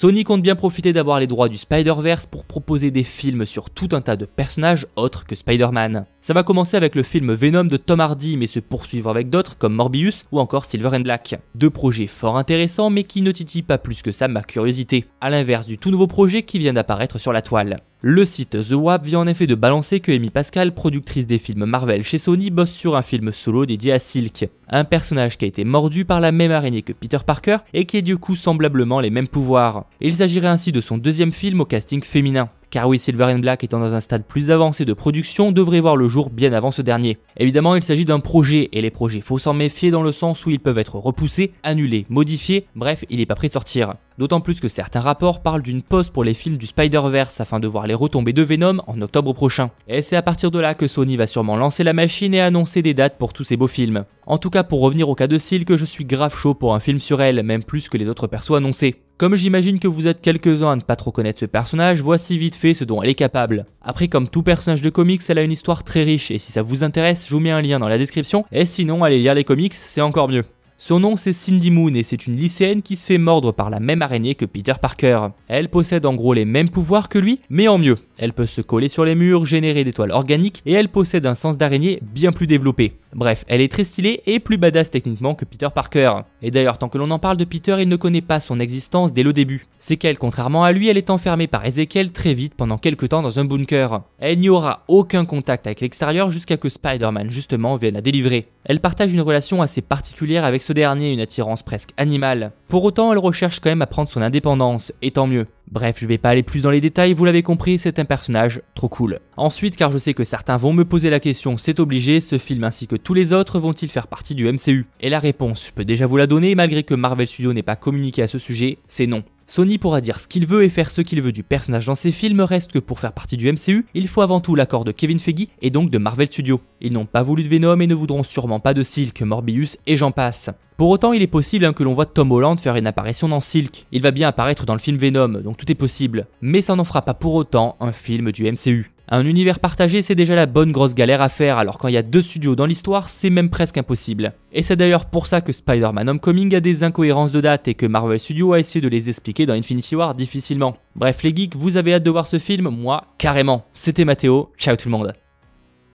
Sony compte bien profiter d'avoir les droits du Spider-Verse pour proposer des films sur tout un tas de personnages autres que Spider-Man. Ça va commencer avec le film Venom de Tom Hardy, mais se poursuivre avec d'autres comme Morbius ou encore Silver and Black. Deux projets fort intéressants, mais qui ne titillent pas plus que ça ma curiosité, à l'inverse du tout nouveau projet qui vient d'apparaître sur la toile. Le site The Wap vient en effet de balancer que Amy Pascal, productrice des films Marvel chez Sony, bosse sur un film solo dédié à Silk, un personnage qui a été mordu par la même araignée que Peter Parker et qui a du coup semblablement les mêmes pouvoirs. Il s'agirait ainsi de son deuxième film au casting féminin. Car oui, Silver and Black étant dans un stade plus avancé de production, devrait voir le jour bien avant ce dernier. Évidemment, il s'agit d'un projet, et les projets faut s'en méfier dans le sens où ils peuvent être repoussés, annulés, modifiés, bref, il n'est pas prêt de sortir. D'autant plus que certains rapports parlent d'une pause pour les films du Spider-Verse afin de voir les retombées de Venom en octobre prochain. Et c'est à partir de là que Sony va sûrement lancer la machine et annoncer des dates pour tous ces beaux films. En tout cas, pour revenir au cas de Silk, je suis grave chaud pour un film sur elle, même plus que les autres persos annoncés. Comme j'imagine que vous êtes quelques-uns à ne pas trop connaître ce personnage, voici vite fait ce dont elle est capable. Après comme tout personnage de comics, elle a une histoire très riche et si ça vous intéresse, je vous mets un lien dans la description et sinon allez lire les comics, c'est encore mieux. Son nom c'est Cindy Moon et c'est une lycéenne qui se fait mordre par la même araignée que Peter Parker. Elle possède en gros les mêmes pouvoirs que lui, mais en mieux. Elle peut se coller sur les murs, générer des toiles organiques et elle possède un sens d'araignée bien plus développé. Bref, elle est très stylée et plus badass techniquement que Peter Parker. Et d'ailleurs, tant que l'on en parle de Peter, il ne connaît pas son existence dès le début. C'est qu'elle, contrairement à lui, elle est enfermée par Ezekiel très vite pendant quelques temps dans un bunker. Elle n'y aura aucun contact avec l'extérieur jusqu'à ce que Spider-Man justement vienne la délivrer. Elle partage une relation assez particulière avec ce dernier, une attirance presque animale. Pour autant, elle recherche quand même à prendre son indépendance, et tant mieux. Bref, je vais pas aller plus dans les détails, vous l'avez compris, c'est un personnage trop cool. Ensuite, car je sais que certains vont me poser la question, c'est obligé, ce film ainsi que tous les autres vont-ils faire partie du MCU Et la réponse, je peux déjà vous la donner, malgré que Marvel Studios n'ait pas communiqué à ce sujet, c'est non. Sony pourra dire ce qu'il veut et faire ce qu'il veut du personnage dans ses films, reste que pour faire partie du MCU, il faut avant tout l'accord de Kevin Feige et donc de Marvel Studios. Ils n'ont pas voulu de Venom et ne voudront sûrement pas de Silk, Morbius et j'en passe. Pour autant, il est possible hein, que l'on voit Tom Holland faire une apparition dans Silk. Il va bien apparaître dans le film Venom, donc tout est possible. Mais ça n'en fera pas pour autant un film du MCU. Un univers partagé, c'est déjà la bonne grosse galère à faire, alors quand il y a deux studios dans l'histoire, c'est même presque impossible. Et c'est d'ailleurs pour ça que Spider-Man Homecoming a des incohérences de date et que Marvel Studios a essayé de les expliquer dans Infinity War difficilement. Bref les geeks, vous avez hâte de voir ce film, moi carrément. C'était Mathéo, ciao tout le monde.